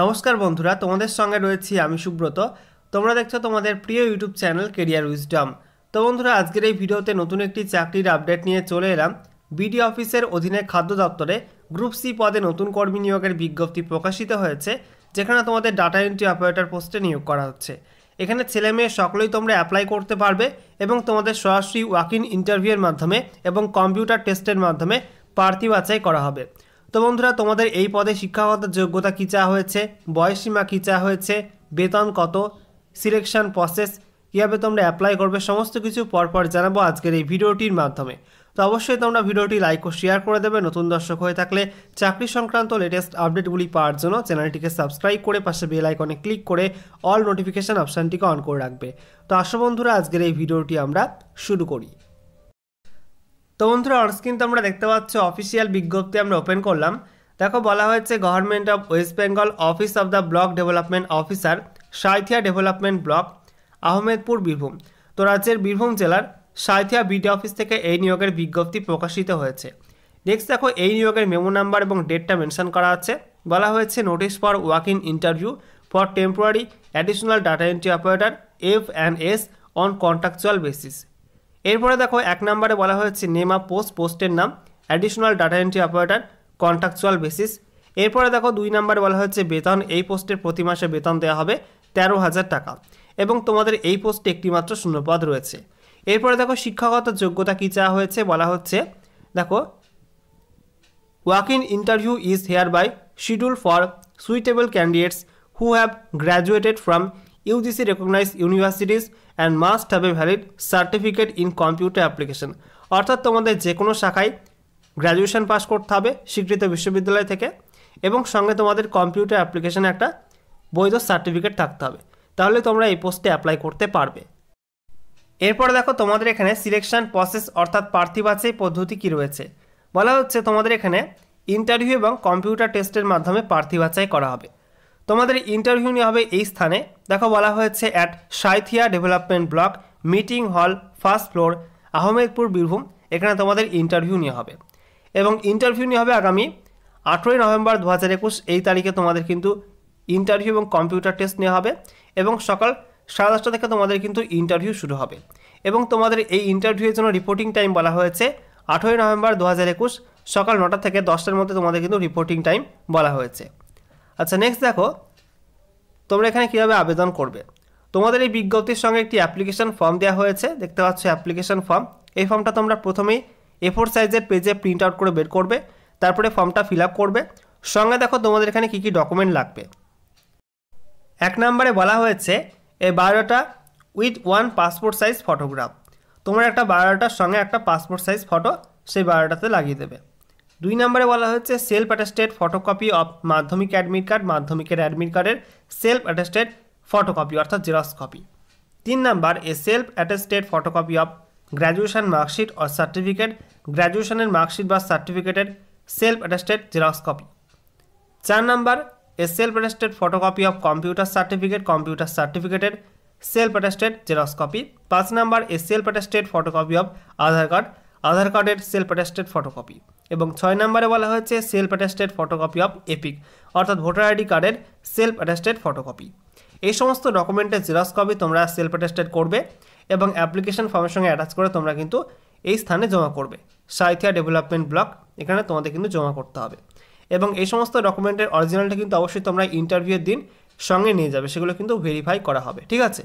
নমস্কার বন্ধুরা তোমাদের সঙ্গে রয়েছি আমি সুব্রত তোমরা দেখছো তোমাদের প্রিয় ইউটিউব চ্যানেল কেরিয়ার উইজডম তো বন্ধুরা আজকের এই ভিডিওতে নতুন একটি চাকরির আপডেট নিয়ে চলে এলাম বিডি অফিসের অধীনে খাদ্য দপ্তরে গ্রুপ সি পদে নতুন কর্মী নিয়োগের বিজ্ঞপ্তি প্রকাশিত হয়েছে যেখানে তোমাদের ডাটা এন্ট্রি অপারেটর পোস্টে নিয়োগ করা হচ্ছে এখানে ছেলে মেয়ে সকলেই তোমরা অ্যাপ্লাই করতে পারবে এবং তোমাদের সরাসরি ওয়াক ইন ইন্টারভিউয়ের মাধ্যমে এবং কম্পিউটার টেস্টের মাধ্যমে প্রার্থী বাছাই করা হবে তো বন্ধুরা তোমাদের এই পদে শিক্ষাগত যোগ্যতা কী চাওয়া হয়েছে বয়সীমা কী চাওয়া হয়েছে বেতন কত সিলেকশন প্রসেস কীভাবে তোমরা অ্যাপ্লাই করবে সমস্ত কিছু পরপর জানাবো আজকের এই ভিডিওটির মাধ্যমে তো অবশ্যই তোমরা ভিডিওটি লাইক ও শেয়ার করে দেবে নতুন দর্শক হয়ে থাকলে চাকরি সংক্রান্ত লেটেস্ট আপডেটগুলি পাওয়ার জন্য চ্যানেলটিকে সাবস্ক্রাইব করে পাশে বেল আইকনে ক্লিক করে অল নোটিফিকেশান অপশানটিকে অন করে রাখবে তো আসো বন্ধুরা আজকের এই ভিডিওটি আমরা শুরু করি তো বন্ধুরা অনস্ক্রিন আমরা দেখতে পাচ্ছি অফিসিয়াল বিজ্ঞপ্তি আমরা ওপেন করলাম দেখো বলা হয়েছে government of West Bengal office of the block development officer Sainthia development block Ahmedpur Birbhum তো রাজ্যের বীরভূম জেলার সাইথিয়া বিডি অফিস থেকে এই নিয়োগের বিজ্ঞপ্তি প্রকাশিত হয়েছে নেক্সট দেখো এই নিয়োগের মেমো নাম্বার এবং ডেটটা মেনশন করা আছে বলা হয়েছে notice for walk in interview for temporary additional data entry operator F and S on contractual basis এরপরে দেখো এক নাম্বারে বলা হয়েছে নেম আপ পোস্ট পোস্টের নাম additional data entry operator contractual basis এরপরে দেখো দুই নাম্বারে বলা হয়েছে বেতন এই পোস্টের প্রতি মাসে বেতন দেওয়া হবে তেরো হাজার টাকা এবং তোমাদের এই পোস্টে একটি মাত্র শূন্যপদ রয়েছে এরপরে দেখো শিক্ষাগত যোগ্যতা কী চাওয়া হয়েছে বলা হচ্ছে দেখো walk in interview is hereby schedule for suitable candidates who have graduated from UGC recognise universities and must have a valid certificate in computer application অর্থাৎ তোমাদের যে কোনো শাখায় গ্র্যাজুয়েশন পাস করতে হবে স্বীকৃত বিশ্ববিদ্যালয় থেকে এবং সঙ্গে তোমাদের কম্পিউটার অ্যাপ্লিকেশানে একটা বৈধ সার্টিফিকেট থাকতে হবে তাহলে তোমরা এই পোস্টে অ্যাপ্লাই করতে পারবে এরপর দেখো তোমাদের এখানে সিলেকশন প্রসেস অর্থাৎ প্রার্থী বাছাই পদ্ধতি কী রয়েছে বলা হচ্ছে তোমাদের এখানে ইন্টারভিউ এবং কম্পিউটার টেস্টের মাধ্যমে প্রার্থী বাছাই করা হবে তোমাদের ইন্টারভিউ নেওয়া হবে এই স্থানে দেখো বলা হয়েছে at Sainthia development block meeting hall first floor Ahmedpur Birbhum এখানে তোমাদের ইন্টারভিউ নেওয়া হবে এবং ইন্টারভিউ নেওয়া হবে আগামী আঠেরোই নভেম্বর দু হাজার একুশ এই তারিখে তোমাদের কিন্তু ইন্টারভিউ এবং কম্পিউটার টেস্ট নেওয়া হবে এবং সকাল সাড়ে দশটা থেকে তোমাদের কিন্তু ইন্টারভিউ শুরু হবে এবং তোমাদের এই ইন্টারভিউয়ের জন্য রিপোর্টিং টাইম বলা হয়েছে আঠেরোই নভেম্বর দু হাজার একুশ সকাল নটা থেকে দশটার মধ্যে তোমাদের কিন্তু রিপোর্টিং টাইম বলা হয়েছে আচ্ছা নেক্সট দেখো তোমরা এখানে কীভাবে আবেদন করবে তোমাদের এই বিজ্ঞপ্তির সঙ্গে একটি অ্যাপ্লিকেশন ফর্ম দেওয়া হয়েছে দেখতে পাচ্ছ অ্যাপ্লিকেশন ফর্ম এই ফর্মটা তোমরা প্রথমেই এ ফোর সাইজের পেজে প্রিন্ট আউট করে বের করবে তারপরে ফর্মটা ফিল করবে সঙ্গে দেখো তোমাদের এখানে কী কী ডকুমেন্ট লাগবে এক নম্বরে বলা হয়েছে a biodata with one passport size photograph তোমরা একটা বায়োডাটার সঙ্গে একটা পাসপোর্ট সাইজ ফটো সেই বায়োডাটাতে লাগিয়ে দেবে 2 নম্বরে বলা হচ্ছে self attested photocopy of Madhyamik admit card মাধ্যমিকের এডমিট কার্ডের সেলফ অ্যাটেস্টেড ফটোকপি অর্থাৎ জেরক্স কপি 3 নম্বর এ self attested photocopy of graduation marksheet or certificate গ্রাজুয়েশনের মার্কশিট বা সার্টিফিকেটের সেলফ অ্যাটেস্টেড জেরক্স কপি 4 নম্বর এ self attested photocopy of computer certificate computer সার্টিফিকেটের সেলফ অ্যাটেস্টেড জেরক্স কপি 5 নম্বর এ self attested photocopy of Aadhaar card Aadhaar কার্ডের সেলফ অ্যাটাস্টেড ফটোকপি এবং ছয় নম্বরে বলা হয়েছে self attested photocopy of EPIC অর্থাৎ ভোটার আইডি কার্ডের সেলফ অ্যাটাস্টেড ফটোকপি এই সমস্ত ডকুমেন্টের জেরক্স কপি তোমরা সেলফ অ্যাটাস্টেড করবে এবং অ্যাপ্লিকেশন ফর্মের সঙ্গে অ্যাটাচ করে তোমরা কিন্তু এই স্থানে জমা করবে সাইথিয়া ডেভেলপমেন্ট ব্লক এখানে তোমাদের কিন্তু জমা করতে হবে এবং এই সমস্ত ডকুমেন্টের অরিজিনালটা কিন্তু অবশ্যই তোমরা ইন্টারভিউয়ের দিন সঙ্গে নিয়ে যাবে সেগুলো কিন্তু ভেরিফাই করা হবে ঠিক আছে